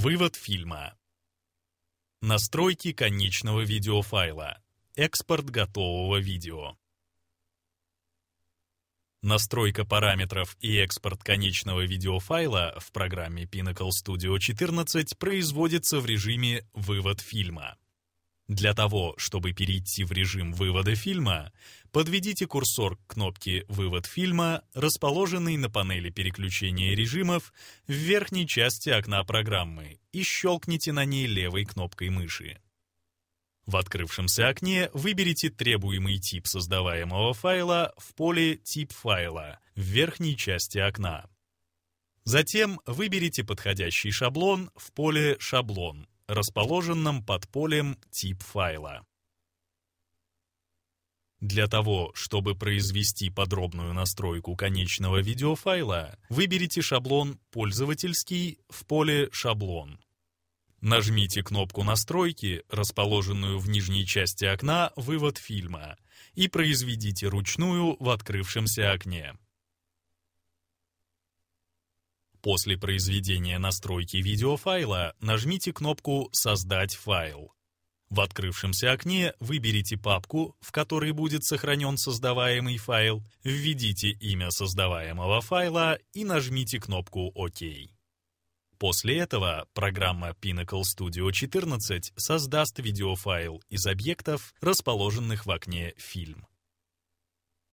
Вывод фильма. Настройки конечного видеофайла. Экспорт готового видео. Настройка параметров и экспорт конечного видеофайла в программе Pinnacle Studio 14 производится в режиме «Вывод фильма». Для того, чтобы перейти в режим вывода фильма, подведите курсор к кнопке «Вывод фильма», расположенной на панели переключения режимов в верхней части окна программы и щелкните на ней левой кнопкой мыши. В открывшемся окне выберите требуемый тип создаваемого файла в поле «Тип файла» в верхней части окна. Затем выберите подходящий шаблон в поле «Шаблон» расположенном под полем «Тип файла». Для того, чтобы произвести подробную настройку конечного видеофайла, выберите шаблон «Пользовательский» в поле «Шаблон». Нажмите кнопку настройки, расположенную в нижней части окна «Вывод фильма», и произведите ручную в открывшемся окне. После произведения настройки видеофайла нажмите кнопку «Создать файл». В открывшемся окне выберите папку, в которой будет сохранен создаваемый файл, введите имя создаваемого файла и нажмите кнопку «Ок». После этого программа Pinnacle Studio 14 создаст видеофайл из объектов, расположенных в окне «Фильм».